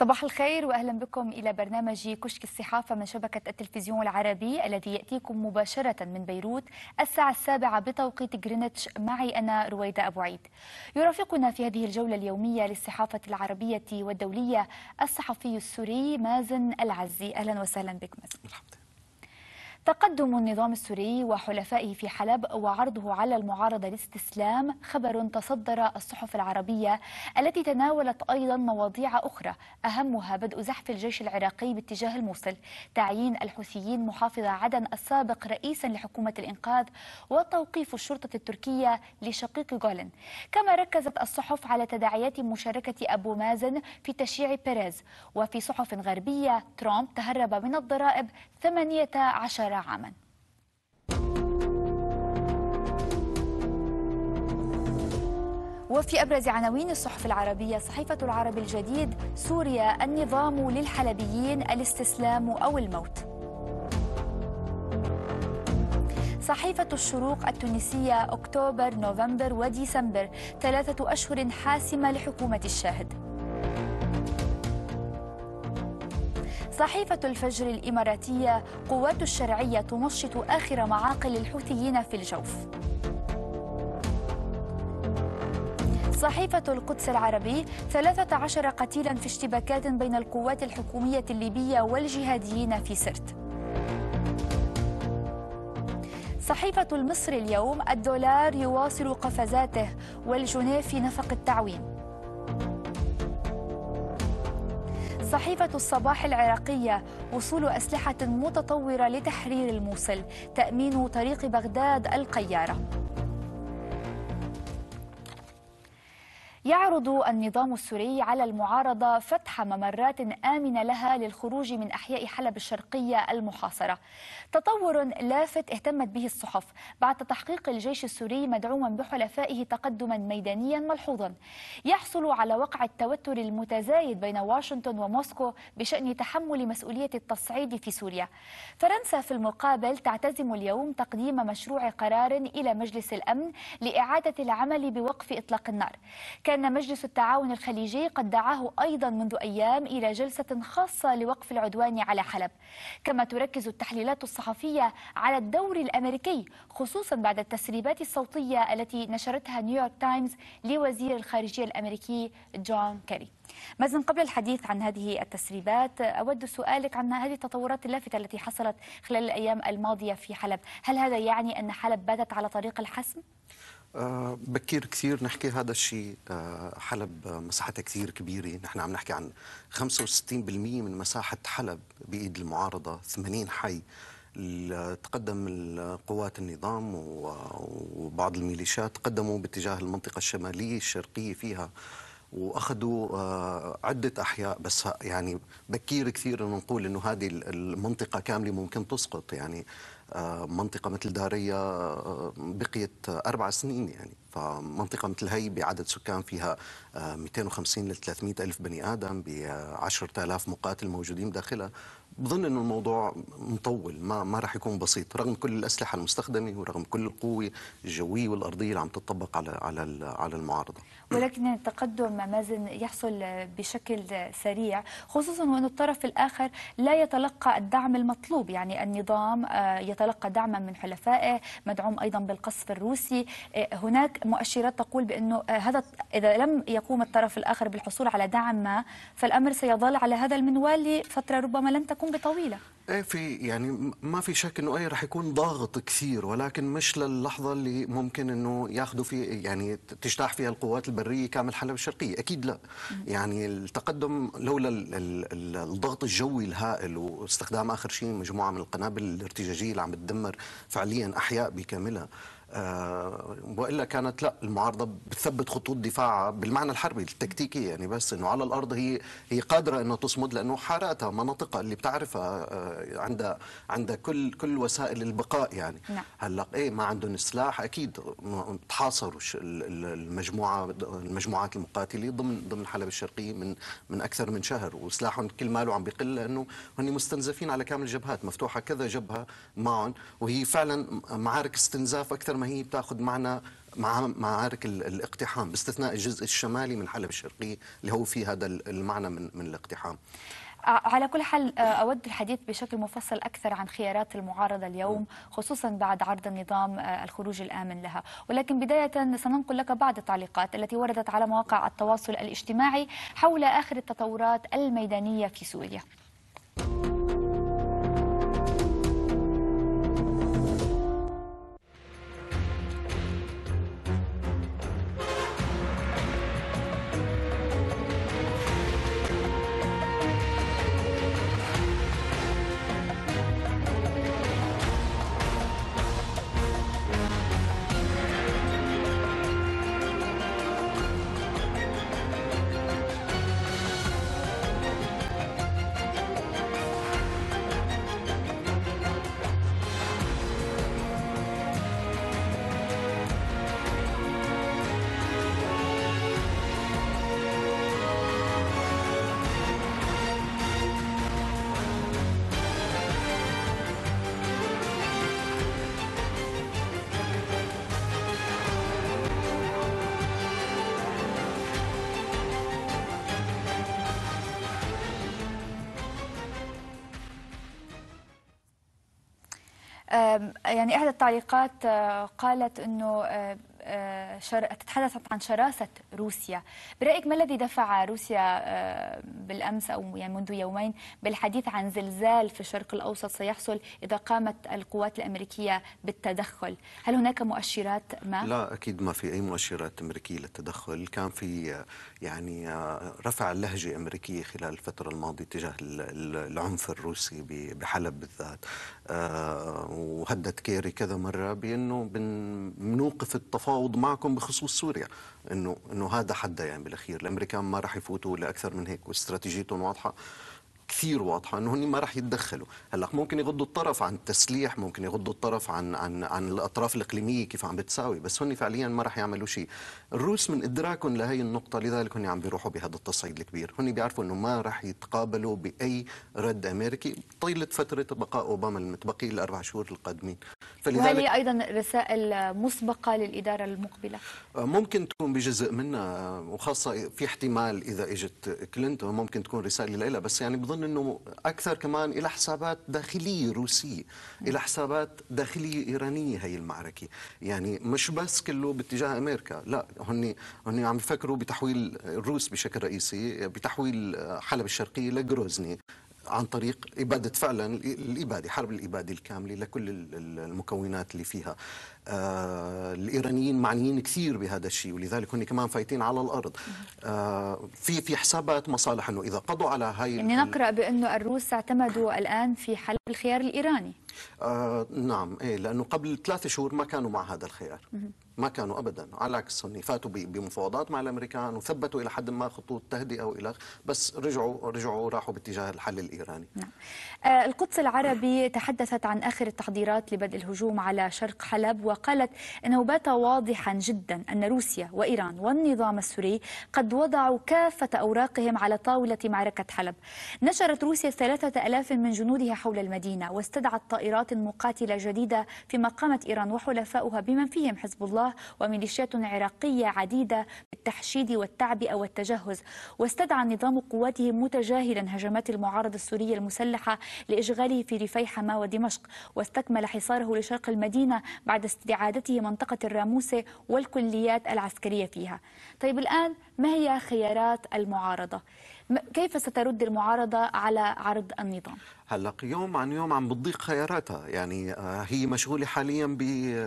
صباح الخير واهلا بكم الى برنامج كشك الصحافه من شبكه التلفزيون العربي الذي ياتيكم مباشره من بيروت الساعه السابعه بتوقيت جرينتش معي انا رويده ابو عيد. يرافقنا في هذه الجوله اليوميه للصحافه العربيه والدوليه الصحفي السوري مازن العزي اهلا وسهلا بك مازن. مرحبا. تقدم النظام السوري وحلفائه في حلب وعرضه على المعارضة للاستسلام خبر تصدر الصحف العربية التي تناولت أيضا مواضيع أخرى أهمها بدء زحف الجيش العراقي باتجاه الموصل تعيين الحوثيين محافظ عدن السابق رئيسا لحكومة الإنقاذ وتوقيف الشرطة التركية لشقيق جولن كما ركزت الصحف على تداعيات مشاركة أبو مازن في تشييع بيريز وفي صحف غربية ترامب تهرب من الضرائب 18 عاما وفي أبرز عناوين الصحف العربية صحيفة العرب الجديد سوريا النظام للحلبيين الاستسلام أو الموت صحيفة الشروق التونسية أكتوبر نوفمبر وديسمبر ثلاثة أشهر حاسمة لحكومة الشاهد صحيفة الفجر الإماراتية قوات الشرعية تمشط آخر معاقل الحوثيين في الجوف صحيفة القدس العربي 13 قتيلا في اشتباكات بين القوات الحكومية الليبية والجهاديين في سرت صحيفة المصري اليوم الدولار يواصل قفزاته والجنيه في نفق التعويم صحيفة الصباح العراقية وصول أسلحة متطورة لتحرير الموصل تأمين طريق بغداد القيارة يعرض النظام السوري على المعارضة فتح ممرات آمنة لها للخروج من أحياء حلب الشرقية المحاصرة تطور لافت اهتمت به الصحف بعد تحقيق الجيش السوري مدعوما بحلفائه تقدما ميدانيا ملحوظا يحصل على وقع التوتر المتزايد بين واشنطن وموسكو بشأن تحمل مسؤولية التصعيد في سوريا فرنسا في المقابل تعتزم اليوم تقديم مشروع قرار إلى مجلس الأمن لإعادة العمل بوقف إطلاق النار كان بأن مجلس التعاون الخليجي قد دعاه أيضا منذ أيام إلى جلسة خاصة لوقف العدوان على حلب كما تركز التحليلات الصحفية على الدور الأمريكي خصوصا بعد التسريبات الصوتية التي نشرتها نيويورك تايمز لوزير الخارجية الأمريكي جون كيري مازن قبل الحديث عن هذه التسريبات أود سؤالك عن هذه التطورات اللافتة التي حصلت خلال الأيام الماضية في حلب هل هذا يعني أن حلب باتت على طريق الحسم؟ آه، بكير كثير نحكي هذا الشيء آه، حلب مساحتها كثير كبيرة نحن عم نحكي عن 65% من مساحة حلب بإيد المعارضة 80 حي تقدم القوات النظام وبعض الميليشيات تقدموا باتجاه المنطقة الشمالية الشرقية فيها واخذوا آه، عده احياء بس يعني بكير كثير انه نقول انه هذه المنطقه كامله ممكن تسقط يعني آه، منطقة مثل دارية آه، بقيت أربع سنين يعني فمنطقة مثل هي بعدد سكان فيها 250 ل 300 ألف بني آدم ب 10000 مقاتل موجودين داخلها بظن انه الموضوع مطول ما ما راح يكون بسيط رغم كل الاسلحه المستخدمه ورغم كل القوه الجويه والارضيه اللي عم تطبق على على على المعارضه ولكن التقدم مازن يحصل بشكل سريع خصوصا وان الطرف الاخر لا يتلقى الدعم المطلوب يعني النظام آه، يتلقى دعما من حلفائه مدعوم ايضا بالقصف الروسي آه، هناك مؤشرات تقول بانه آه، هذا اذا لم يقوم الطرف الاخر بالحصول على دعم ما فالامر سيظل على هذا المنوال لفتره ربما لن تكون تكون بطويله ايه في يعني ما في شك انه اي رح يكون ضاغط كثير ولكن مش للحظه اللي ممكن انه ياخذوا في يعني تجتاح فيها القوات البريه كامل حلب الشرقيه اكيد لا يعني التقدم لولا الضغط الجوي الهائل واستخدام اخر شيء مجموعه من القنابل الارتجاجيه اللي عم بتدمر فعليا احياء بكاملها آه، والا كانت لا المعارضه بتثبت خطوط دفاعها بالمعنى الحربي التكتيكي يعني بس انه على الارض هي هي قادره انه تصمد لانه حاراتها مناطقها اللي بتعرفها عندها آه، عندها كل كل وسائل البقاء يعني نعم. هلا ايه ما عندهم السلاح اكيد تحاصروا المجموعه المجموعات المقاتله ضمن ضمن حلب الشرقيه من من اكثر من شهر وسلاحهم كل ماله عم بقل لانه هن مستنزفين على كامل الجبهات مفتوحه كذا جبهه معهم وهي فعلا معارك استنزاف اكثر ما هي بتاخذ معنا مع معارك الاقتحام باستثناء الجزء الشمالي من حلب الشرقيه اللي هو في هذا المعنى من من الاقتحام آه، على كل حال آه، أود الحديث بشكل مفصل أكثر عن خيارات المعارضة اليوم خصوصا بعد عرض النظام آه، الخروج الآمن لها ولكن بداية سننقل لك بعض التعليقات التي وردت على مواقع التواصل الاجتماعي حول آخر التطورات الميدانية في سوريا يعني إحدى التعليقات آه، قالت أنه آه، آه، شر... تتحدث عن شراسة روسيا برأيك ما الذي دفع روسيا آه، بالأمس أو يعني منذ يومين بالحديث عن زلزال في الشرق الأوسط سيحصل إذا قامت القوات الأمريكية بالتدخل هل هناك مؤشرات ما؟ لا أكيد ما في أي مؤشرات أمريكية للتدخل كان في آه، يعني رفع اللهجة أمريكية خلال الفترة الماضية تجاه العنف الروسي بحلب بالذات وهدد كيري كذا مرة بأنه بنوقف التفاوض اعود معكم بخصوص سوريا انه انه هذا حدا يعني بالاخير الامريكان ما راح يفوتوا لاكثر من هيك واستراتيجيتهم واضحه كثير واضحه انه هن ما راح يتدخلوا هلا ممكن يغضوا الطرف عن التسليح ممكن يغضوا الطرف عن عن عن الاطراف الاقليميه كيف عم بتساوي بس هن فعليا ما راح يعملوا شيء الروس من ادراكهم لهي النقطه لذلك هن عم بيروحوا بهذا التصعيد الكبير هن بيعرفوا انه ما راح يتقابلوا باي رد امريكي طيله فتره بقاء اوباما المتبقي الاربع شهور القادمين فلذلك وهل هي ايضا رسائل مسبقه للاداره المقبله آه، ممكن تكون بجزء منها آه، وخاصه في احتمال اذا اجت كلينتون ممكن تكون رساله لها بس يعني بظن ايضا انه اكثر كمان الى حسابات داخليه روسيه الى حسابات داخليه ايرانيه هي المعركه يعني مش بس كله باتجاه امريكا لا هن هن عم يفكروا بتحويل الروس بشكل رئيسي بتحويل حلب الشرقيه لجروزني عن طريق إبادة فعلا الإبادة حرب الإبادة الكاملة لكل المكونات اللي فيها الايرانيين معنيين كثير بهذا الشيء ولذلك هن كمان فايتين على الارض آه، في في حسابات مصالح انه اذا قضوا على هاي يعني نقرا بانه الروس اعتمدوا الان في حل الخيار الايراني آه نعم إيه لانه قبل ثلاثة شهور ما كانوا مع هذا الخيار ما كانوا ابدا على عكس هن فاتوا بمفاوضات مع الامريكان وثبتوا الى حد ما خطوط تهدئه والى بس رجعوا رجعوا راحوا باتجاه الحل الايراني. نعم. آه، القدس العربي تحدثت عن اخر التحضيرات لبدء الهجوم على شرق حلب وقالت انه بات واضحا جدا ان روسيا وايران والنظام السوري قد وضعوا كافه اوراقهم على طاوله معركه حلب. نشرت روسيا 3000 من جنودها حول المدينه واستدعت طائرات مقاتله جديده فيما قامت ايران وحلفاؤها بمن فيهم حزب الله الله وميليشيات عراقية عديدة بالتحشيد والتعبئة والتجهز واستدعى النظام قواته متجاهلا هجمات المعارضة السورية المسلحة لإشغاله في ريفي حما ودمشق واستكمل حصاره لشرق المدينة بعد استعادته منطقة الراموسة والكليات العسكرية فيها طيب الآن ما هي خيارات المعارضة؟ كيف سترد المعارضة على عرض النظام؟ هلا يوم عن يوم عم بتضيق خياراتها يعني آه، هي مشغولة حاليا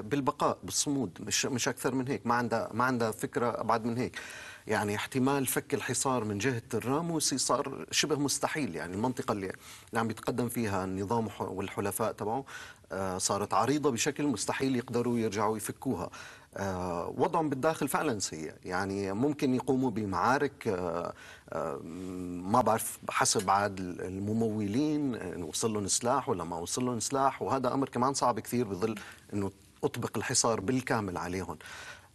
بالبقاء بالصمود مش مش أكثر من هيك ما عندها ما عندها فكرة أبعد من هيك يعني احتمال فك الحصار من جهة الراموسي صار شبه مستحيل يعني المنطقة اللي عم يتقدم فيها النظام والحلفاء تبعه آه، صارت عريضة بشكل مستحيل يقدروا يرجعوا يفكوها آه، وضعهم بالداخل فعلا سيء يعني ممكن يقوموا بمعارك آه، آه، ما بعرف حسب عاد الممولين وصل لهم سلاح ولا ما وصل لهم سلاح وهذا امر كمان صعب كثير بظل انه اطبق الحصار بالكامل عليهم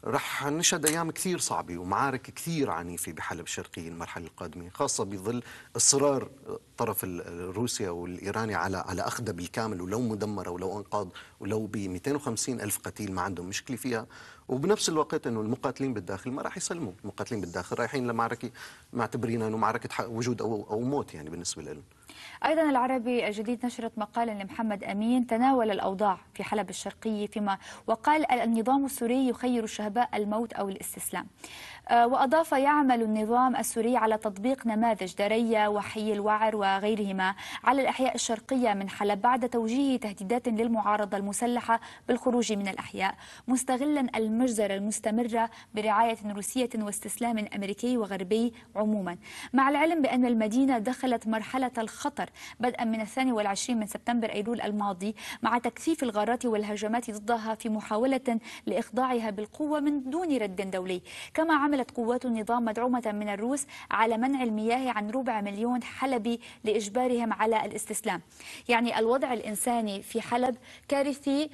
رح نشهد ايام كثير صعبه ومعارك كثير عنيفه بحلب الشرقيه المرحله القادمه خاصه بظل اصرار الطرف الروسي والايراني على على اخذها بالكامل ولو مدمره ولو انقاض ولو ب 250 الف قتيل ما عندهم مشكله فيها وبنفس الوقت انه المقاتلين بالداخل ما راح يسلموا المقاتلين بالداخل رايحين لمعركه معتبرين انه معركه وجود او او موت يعني بالنسبه لهم أيضا العربي الجديد نشرت مقالا لمحمد أمين تناول الأوضاع في حلب الشرقية فيما وقال النظام السوري يخير الشهباء الموت أو الاستسلام آه، وأضاف يعمل النظام السوري على تطبيق نماذج درية وحي الوعر وغيرهما على الأحياء الشرقية من حلب بعد توجيه تهديدات للمعارضة المسلحة بالخروج من الأحياء مستغلا المجزرة المستمرة برعاية روسية واستسلام أمريكي وغربي عموما مع العلم بأن المدينة دخلت مرحلة الخطر الأنهار بدءا من الثاني والعشرين من سبتمبر أيلول الماضي مع تكثيف الغارات والهجمات ضدها في محاولة لإخضاعها بالقوة من دون رد دولي كما عملت قوات النظام مدعومة من الروس على منع المياه عن ربع مليون حلبي لإجبارهم على الاستسلام يعني الوضع الإنساني في حلب كارثي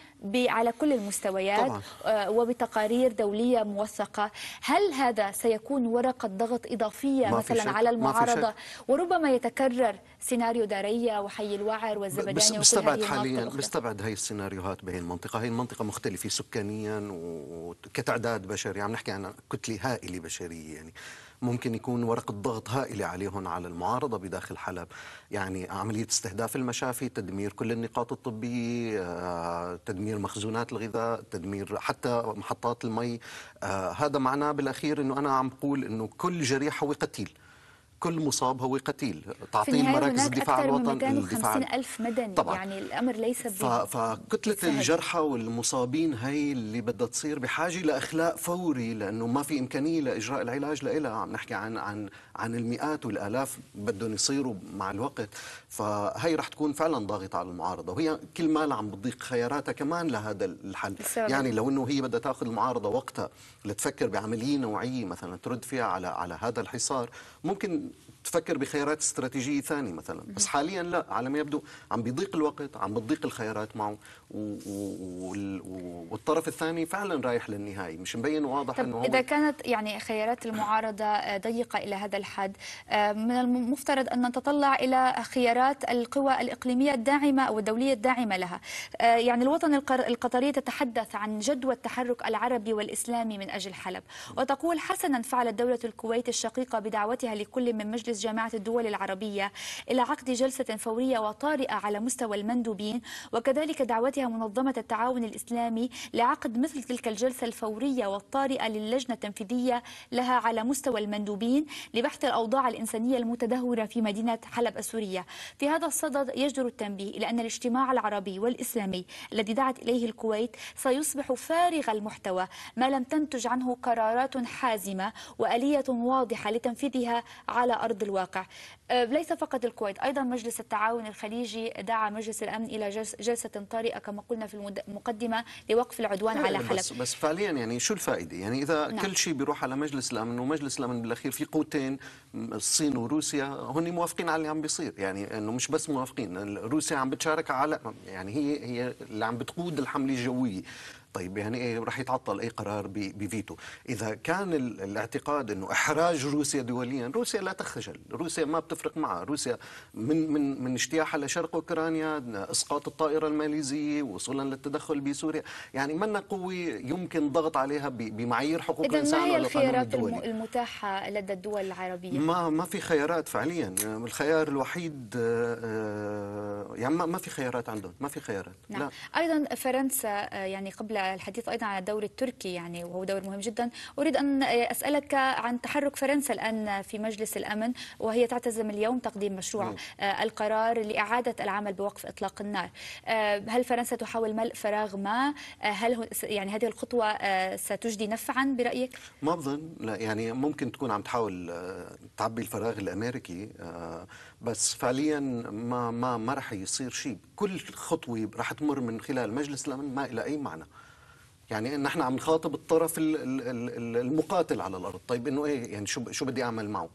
على كل المستويات طبعا. آه، وبتقارير دولية موثقة هل هذا سيكون ورقة ضغط إضافية مثلا على المعارضة وربما يتكرر سيناريو له دارية وحي الوعر والزبدانية بس بستبعد حاليا بستبعد هي السيناريوهات بهي المنطقة هي المنطقة مختلفة سكانيا وكتعداد بشري عم نحكي عن كتلة هائلة بشرية يعني ممكن يكون ورقة ضغط هائلة عليهم على المعارضة بداخل حلب يعني عملية استهداف المشافي تدمير كل النقاط الطبية آه، تدمير مخزونات الغذاء تدمير حتى محطات المي آه، هذا معناه بالأخير أنه أنا عم بقول أنه كل جريح هو قتيل كل مصاب هو قتيل تعطيل مراكز الدفاع الوطني الدفاع ألف مدني طبعا. يعني الأمر ليس ف... فكتلة سهل. الجرحى والمصابين هي اللي بدها تصير بحاجة لإخلاء فوري لأنه ما في إمكانية لإجراء العلاج لها عم نحكي عن عن عن المئات والآلاف بدهم يصيروا مع الوقت فهي رح تكون فعلا ضاغطة على المعارضة وهي كل ما عم بتضيق خياراتها كمان لهذا الحل السبب. يعني لو أنه هي بدها تاخذ المعارضة وقتها لتفكر بعملية نوعية مثلا ترد فيها على على هذا الحصار ممكن تفكر بخيارات استراتيجيه ثانيه مثلا بس حاليا لا على ما يبدو عم بيضيق الوقت عم بتضيق الخيارات معه والطرف الثاني فعلا رايح للنهاية مش مبين واضح انه اذا كانت يعني خيارات المعارضه آه، ضيقه الى هذا الحد آه، من المفترض ان نتطلع الى خيارات القوى الاقليميه الداعمه او الدوليه الداعمه لها آه، يعني الوطن القطري تتحدث عن جدوى التحرك العربي والاسلامي من اجل حلب وتقول حسنا فعلت دوله الكويت الشقيقه بدعوتها لكل من مجلس جامعه الدول العربيه الى عقد جلسه فوريه وطارئه على مستوى المندوبين وكذلك دعوتها منظمة التعاون الإسلامي لعقد مثل تلك الجلسة الفورية والطارئة للجنة التنفيذية لها على مستوى المندوبين لبحث الأوضاع الإنسانية المتدهورة في مدينة حلب السورية في هذا الصدد يجدر التنبيه إلى أن الاجتماع العربي والإسلامي الذي دعت إليه الكويت سيصبح فارغ المحتوى ما لم تنتج عنه قرارات حازمة وآلية واضحة لتنفيذها على أرض الواقع آه، ليس فقط الكويت أيضا مجلس التعاون الخليجي دعا مجلس الأمن إلى جلسة طارئة كما قلنا في المقدمة لوقف العدوان على إيه، حلب بس, بس فعليا يعني شو الفائدة يعني إذا نعم. كل شيء بيروح على مجلس الأمن ومجلس الأمن بالأخير في قوتين الصين وروسيا هن موافقين على اللي عم بيصير يعني أنه مش بس موافقين روسيا عم بتشارك على يعني هي هي اللي عم بتقود الحملة الجوية طيب يعني ايه رح يتعطل اي قرار بفيتو اذا كان الاعتقاد انه احراج روسيا دوليا روسيا لا تخجل روسيا ما بتفرق معها روسيا من من من اجتياحها لشرق اوكرانيا اسقاط الطائره الماليزيه وصولا للتدخل بسوريا يعني منا قوي يمكن ضغط عليها بمعايير حقوق الانسان ما هي الخيارات المتاحه لدى الدول العربيه ما ما في خيارات فعليا الخيار الوحيد آه، آه، يعني ما في خيارات عندهم ما في خيارات نعم. لا. ايضا فرنسا آه، يعني قبل الحديث أيضا عن الدوري التركي يعني وهو دوري مهم جدا أريد أن أسألك عن تحرك فرنسا الآن في مجلس الأمن وهي تعتزم اليوم تقديم مشروع نعم. القرار لإعادة العمل بوقف إطلاق النار آه، هل فرنسا تحاول ملء فراغ ما آه، هل يعني هذه الخطوة آه، ستجدي نفعا برأيك؟ ما بظن لا يعني ممكن تكون عم تحاول تعبي الفراغ الأمريكي بس فعليا ما ما ما رح يصير شيء كل خطوة رح تمر من خلال مجلس الأمن ما إلى أي معنى يعني ان احنا عم نخاطب الطرف المقاتل على الارض طيب انه ايه يعني شو شو بدي اعمل معه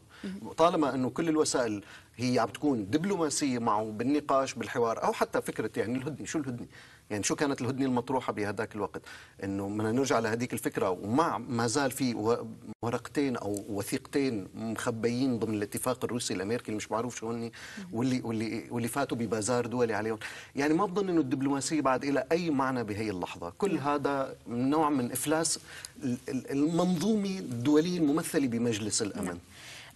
طالما انه كل الوسائل هي عم تكون دبلوماسيه معه بالنقاش بالحوار او حتى فكره يعني الهدنه شو الهدنه يعني شو كانت الهدنه المطروحه بهذاك الوقت انه بدنا نرجع لهذيك الفكره ومع ما زال في ورقتين او وثيقتين مخبيين ضمن الاتفاق الروسي الامريكي اللي مش معروف شو هن واللي واللي واللي فاتوا ببازار دولي عليهم يعني ما بظن انه الدبلوماسيه بعد إلى اي معنى بهي اللحظه كل نعم. هذا نوع من افلاس المنظومه الدوليه الممثله بمجلس الامن نعم.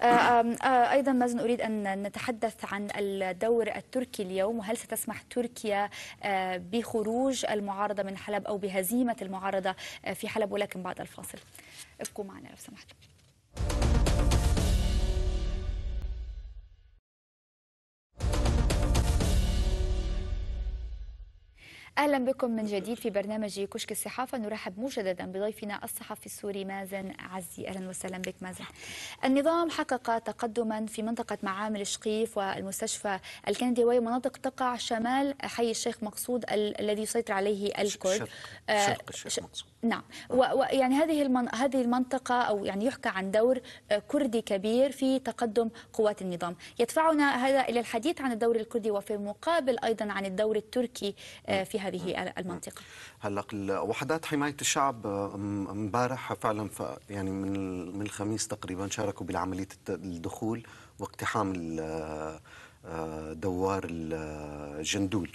آه، آه، أيضا مازن أريد أن نتحدث عن الدور التركي اليوم وهل ستسمح تركيا آه، بخروج المعارضة من حلب أو بهزيمة المعارضة في حلب ولكن بعد الفاصل ابقوا معنا لو سمحتم أهلا بكم من جديد في برنامج كشك الصحافة نرحب مجددا بضيفنا الصحفي السوري مازن عزي أهلا وسهلا بك مازن النظام حقق تقدما في منطقة معامل شقيف والمستشفى الكندي وهي مناطق تقع شمال حي الشيخ مقصود الذي يسيطر عليه الكرد شرق, شرق الشيخ مقصود نعم ويعني هذه هذه المنطقة أو يعني يحكى عن دور آه، كردي كبير في تقدم قوات النظام يدفعنا هذا إلى الحديث عن الدور الكردي وفي المقابل أيضا عن الدور التركي آه، نعم. في هذه المنطقة هلا وحدات حماية الشعب آه، امبارح فعلا يعني من من الخميس تقريبا شاركوا بالعملية الدخول واقتحام دوار الجندول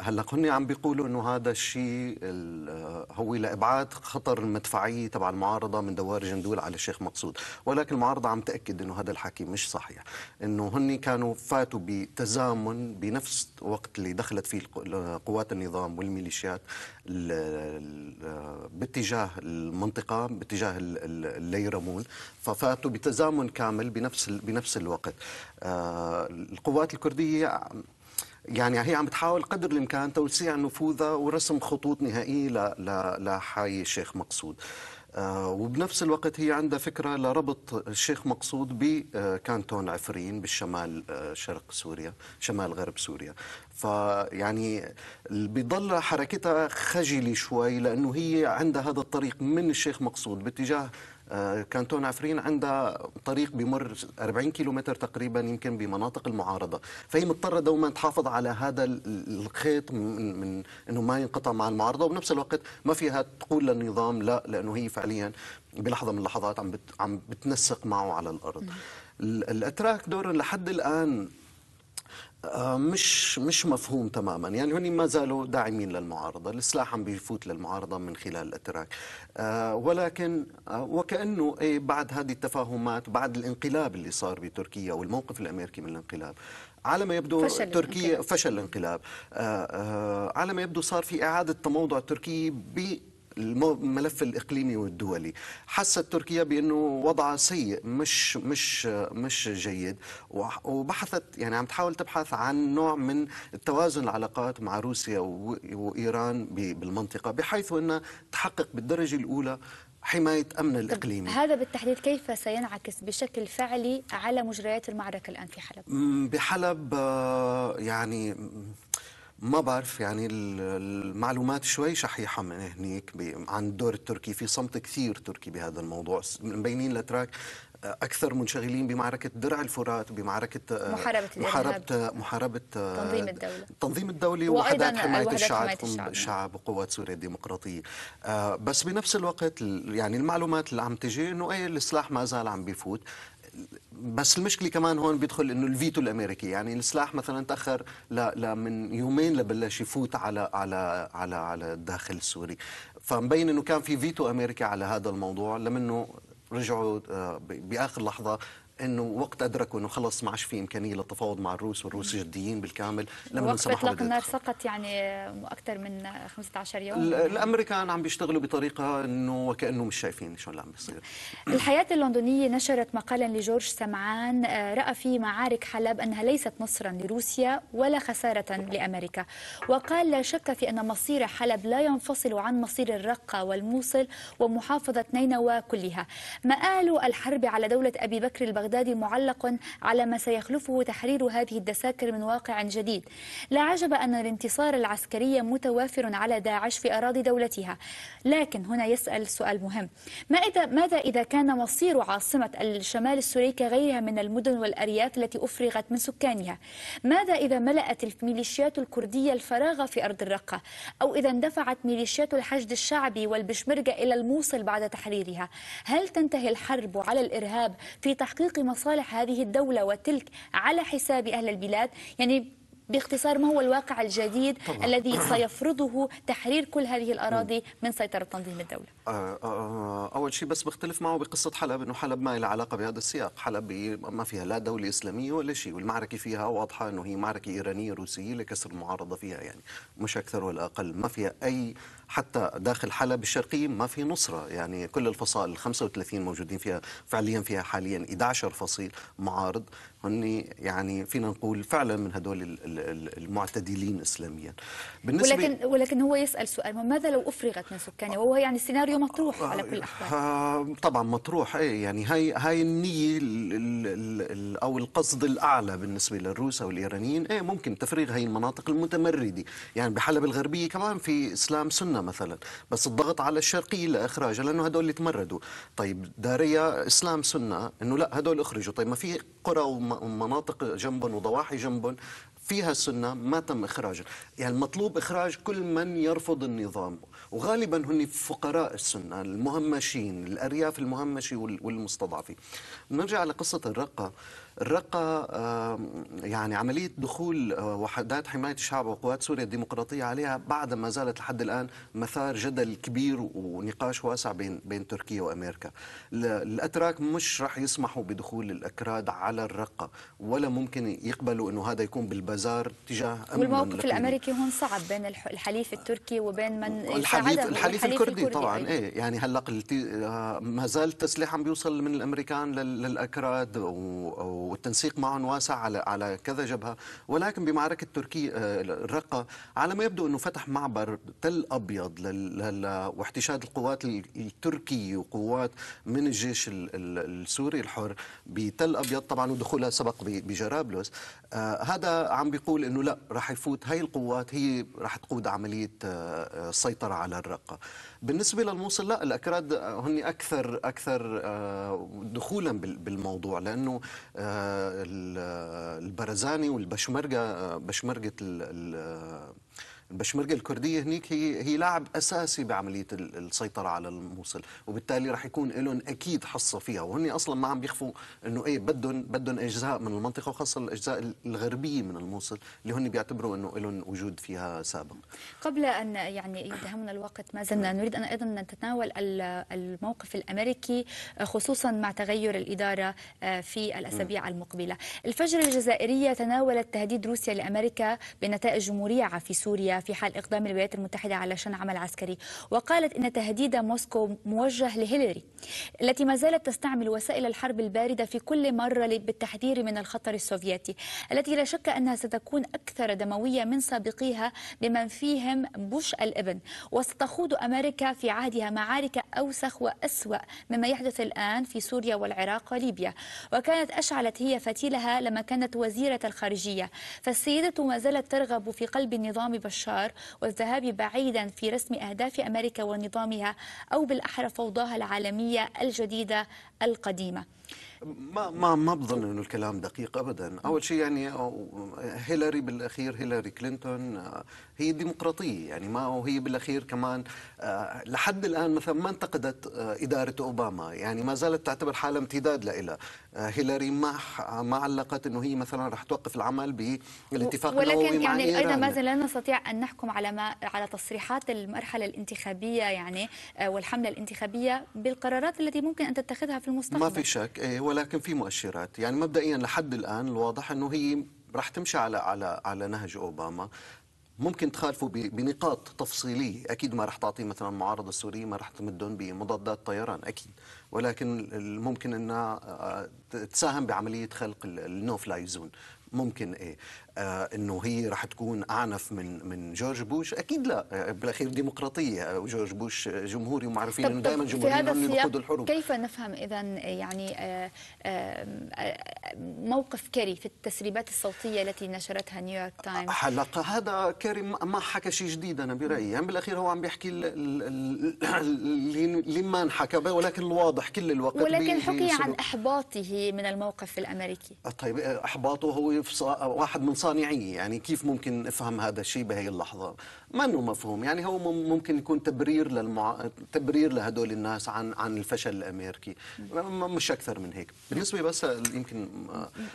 هلا هن عم بيقولوا انه هذا الشيء آه، هو لابعاد خطر المدفعيه تبع المعارضه من دوار جندول على الشيخ مقصود، ولكن المعارضه عم تاكد انه هذا الحكي مش صحيح، انه هن كانوا فاتوا بتزامن بنفس وقت اللي دخلت فيه قوات النظام والميليشيات آه، باتجاه المنطقه باتجاه الليرمون، ففاتوا بتزامن كامل بنفس بنفس الوقت. آه، القوات الكرديه يعني هي عم تحاول قدر الامكان توسيع نفوذها ورسم خطوط نهائيه لحي الشيخ مقصود. آه، وبنفس الوقت هي عندها فكره لربط الشيخ مقصود بكانتون عفرين بالشمال آه، شرق سوريا، شمال غرب سوريا. فيعني بيضل حركتها خجله شوي لانه هي عندها هذا الطريق من الشيخ مقصود باتجاه آه، كانتون عفرين عندها طريق بمر 40 كيلومتر تقريبا يمكن بمناطق المعارضه فهي مضطره دوما تحافظ على هذا الخيط من, من انه ما ينقطع مع المعارضه وبنفس الوقت ما فيها تقول للنظام لا لانه هي فعليا بلحظه من اللحظات عم عم بتنسق معه على الارض نعم. الاتراك دور لحد الان آه، مش مش مفهوم تماما يعني هني ما زالوا داعمين للمعارضه السلاح عم بيفوت للمعارضه من خلال الاتراك آه، ولكن آه، وكانه بعد هذه التفاهمات بعد الانقلاب اللي صار بتركيا والموقف الامريكي من الانقلاب على ما يبدو فشل تركيا الانقلاب. فشل الانقلاب على ما يبدو صار في اعاده تموضع تركي ب الملف الاقليمي والدولي حست تركيا بانه وضعها سيء مش مش مش جيد وبحثت يعني عم تحاول تبحث عن نوع من التوازن العلاقات مع روسيا وايران بالمنطقه بحيث انها تحقق بالدرجه الاولى حماية أمن الإقليمي هذا بالتحديد كيف سينعكس بشكل فعلي على مجريات المعركة الآن في حلب؟ بحلب آه، يعني ما بعرف يعني المعلومات شوي شحيحه من هنيك عن الدور التركي في صمت كثير تركي بهذا الموضوع مبينين لتراك آه، اكثر منشغلين بمعركه درع الفرات بمعركه آه، محاربه محاربه آه، محاربه تنظيم الدوله تنظيم الدولي ووحدات حمايه الشعب الشعب وقوات نعم. سوريا الديمقراطيه بس بنفس الوقت يعني المعلومات اللي عم تجي انه اي السلاح ما زال عم بيفوت بس المشكله كمان هون بيدخل انه الفيتو الامريكي يعني السلاح مثلا تاخر لمن يومين لبلش يفوت على على على على الداخل السوري فمبين انه كان في فيتو امريكي على هذا الموضوع لمنه رجعوا آه، باخر لحظه انه وقت ادركوا انه خلص ما عادش في امكانيه للتفاوض مع الروس والروس جديين بالكامل لما وقت اطلاق النار سقط يعني اكثر من 15 يوم الامريكان عم بيشتغلوا بطريقه انه وكانه مش شايفين شو اللي عم بيصير الحياه اللندنيه نشرت مقالا لجورج سمعان آه، راى في معارك حلب انها ليست نصرا لروسيا ولا خساره لامريكا وقال لا شك في ان مصير حلب لا ينفصل عن مصير الرقه والموصل ومحافظه نينوى كلها مآل الحرب على دوله ابي بكر البغدادي البغدادي معلق على ما سيخلفه تحرير هذه الدساكر من واقع جديد لا عجب أن الانتصار العسكري متوافر على داعش في أراضي دولتها لكن هنا يسأل سؤال مهم ما إذا ماذا إذا كان مصير عاصمة الشمال السوري كغيرها من المدن والأرياف التي أفرغت من سكانها ماذا إذا ملأت الميليشيات الكردية الفراغ في أرض الرقة أو إذا اندفعت ميليشيات الحشد الشعبي والبشمرجة إلى الموصل بعد تحريرها هل تنتهي الحرب على الإرهاب في تحقيق تحقيق مصالح هذه الدولة وتلك على حساب أهل البلاد يعني باختصار ما هو الواقع الجديد طبعا. الذي سيفرضه تحرير كل هذه الأراضي من سيطرة تنظيم الدولة آه، آه، آه، أول شيء بس بختلف معه بقصة حلب أنه حلب ما لها علاقة بهذا السياق حلب ما فيها لا دولة إسلامية ولا شيء والمعركة فيها واضحة أنه هي معركة إيرانية روسية لكسر المعارضة فيها يعني مش أكثر ولا أقل ما فيها أي حتى داخل حلب الشرقي ما في نصرة يعني كل الفصائل ال 35 موجودين فيها فعليا فيها حاليا 11 فصيل معارض هن يعني فينا نقول فعلا من هدول المعتدلين اسلاميا بالنسبه ولكن ولكن هو يسال سؤال ماذا لو افرغت من سكانها وهو يعني سيناريو مطروح على كل الاحوال آه، آه، طبعا مطروح اي يعني هاي هاي النيه او القصد الاعلى بالنسبه للروس او الايرانيين اي ممكن تفريغ هاي المناطق المتمرده يعني بحلب الغربيه كمان في اسلام سنه سوريا مثلا بس الضغط على الشرقية لإخراجها لأنه هدول اللي تمردوا طيب داريا إسلام سنة أنه لا هدول أخرجوا طيب ما في قرى ومناطق جنبهم وضواحي جنبهم فيها السنة ما تم إخراجها يعني المطلوب إخراج كل من يرفض النظام وغالبا هن فقراء السنة المهمشين الأرياف المهمشة والمستضعفين نرجع لقصة الرقة الرقة يعني عملية دخول آه، وحدات حماية الشعب وقوات سوريا الديمقراطية عليها بعد ما زالت لحد الآن مثار جدل كبير ونقاش واسع بين بين تركيا وأمريكا الأتراك مش راح يسمحوا بدخول الأكراد على الرقة ولا ممكن يقبلوا أنه هذا يكون بالبازار تجاه أمن والموقف الأمريكي هون صعب بين الحليف التركي وبين من الحليف, الحليف الكردي, الكردي طبعا أي. إيه يعني هلا آه، ما زال التسليح عم بيوصل من الأمريكان للأكراد و والتنسيق معهم واسع على على كذا جبهه ولكن بمعركه تركيا آه، الرقه على ما يبدو انه فتح معبر تل ابيض واحتشاد القوات التركيه وقوات من الجيش السوري الحر بتل ابيض طبعا ودخولها سبق بجرابلس آه هذا عم بيقول انه لا رح يفوت هاي القوات هي رح تقود عمليه آه السيطره على الرقه بالنسبه للموصل لا الاكراد آه، هن اكثر اكثر آه دخولا بالموضوع لانه آه، آه، البرزاني والبشمركه بشمركه البشمركة الكردية هنيك هي هي لاعب أساسي بعملية السيطرة على الموصل وبالتالي رح يكون لهم أكيد حصة فيها وهن أصلا ما عم بيخفوا أنه إيه بدهم بدهم أجزاء من المنطقة وخاصة الأجزاء الغربية من الموصل اللي هن بيعتبروا أنه لهم وجود فيها سابق قبل أن يعني يدهمنا الوقت ما زلنا نعم. نريد أن أيضا نتناول الموقف الأمريكي خصوصا مع تغير الإدارة آه، في الأسابيع نعم. المقبلة الفجر الجزائرية تناولت تهديد روسيا لأمريكا بنتائج مريعة في سوريا في حال إقدام الولايات المتحدة على شن عمل عسكري وقالت إن تهديد موسكو موجه لهيلاري التي ما زالت تستعمل وسائل الحرب الباردة في كل مرة بالتحذير من الخطر السوفيتي التي لا شك أنها ستكون أكثر دموية من سابقيها بمن فيهم بوش الابن وستخوض أمريكا في عهدها معارك أوسخ وأسوأ مما يحدث الآن في سوريا والعراق وليبيا وكانت أشعلت هي فتيلها لما كانت وزيرة الخارجية فالسيدة ما زالت ترغب في قلب النظام بشار الانتشار والذهاب بعيدا في رسم أهداف أمريكا ونظامها أو بالأحرى فوضاها العالمية الجديدة القديمة ما ما ما بظن انه الكلام دقيق ابدا، اول شيء يعني هيلاري بالاخير هيلاري كلينتون آه، هي ديمقراطيه يعني ما وهي بالاخير كمان آه، لحد الان مثلا ما انتقدت آه، اداره اوباما، يعني ما زالت تعتبر حالها امتداد لها، هيلاري ما ما علقت انه هي مثلا رح توقف العمل بالاتفاق ولكن النووي يعني ايضا ما زال لا نستطيع ان نحكم على ما على تصريحات المرحله الانتخابيه يعني والحمله الانتخابيه بالقرارات التي ممكن ان تتخذها في المستقبل ما في شك إيه، ولكن في مؤشرات يعني مبدئيا لحد الآن الواضح أنه هي راح تمشي على على على نهج أوباما ممكن تخالفوا بنقاط تفصيليه اكيد ما رح تعطي مثلا المعارضه السوريه ما رح تمدهم بمضادات طيران اكيد ولكن ممكن انها آه، تساهم بعمليه خلق النو فلاي زون ممكن ايه آه، انه هي راح تكون اعنف من من جورج بوش اكيد لا آه، بالاخير ديمقراطيه آه، جورج بوش جمهوري ومعرفين انه دائما جمهوريين هم الحروب كيف نفهم اذا يعني موقف كيري في التسريبات الصوتيه التي نشرتها نيويورك تايمز حلقه هذا كيري ما حكى شيء جديد انا برايي يعني بالاخير هو عم بيحكي اللي ما انحكى ولكن الواضح كل الوقت ولكن حكي عن احباطه من الموقف الامريكي طيب احباطه هو واحد من صانعيه يعني كيف ممكن افهم هذا الشيء بهي اللحظه ما انه مفهوم يعني هو ممكن يكون تبرير للمع... تبرير لهدول الناس عن عن الفشل الامريكي مش اكثر من هيك بالنسبه بس يمكن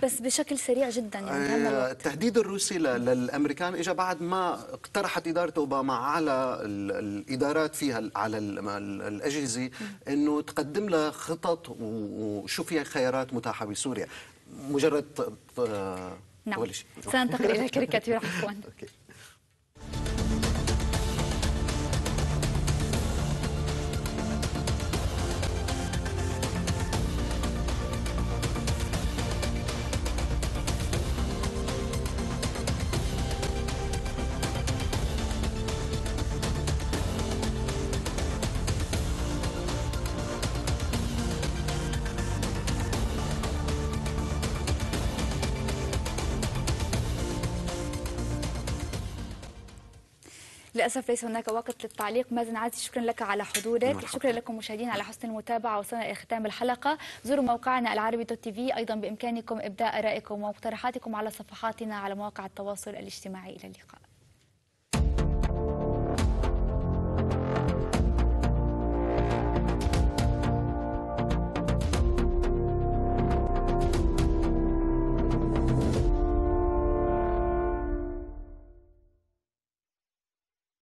بس بشكل سريع جدا يعني آه، التهديد الروسي للامريكان اجى بعد ما اقترحت اداره اوباما على الادارات فيها على الاجهزه انه تقدم لها خطط وشو فيها خيارات متاحه بسوريا مجرد نعم سننتقل إلى الكاريكاتير عفوا للأسف ليس هناك وقت للتعليق مازن عزيز شكرا لك على حضورك مرحبا. شكرا لكم مشاهدينا على حسن المتابعة وصلنا إلى ختام الحلقة زوروا موقعنا العربي دوت تي في أيضا بإمكانكم إبداء آرائكم ومقترحاتكم على صفحاتنا على مواقع التواصل الاجتماعي إلى اللقاء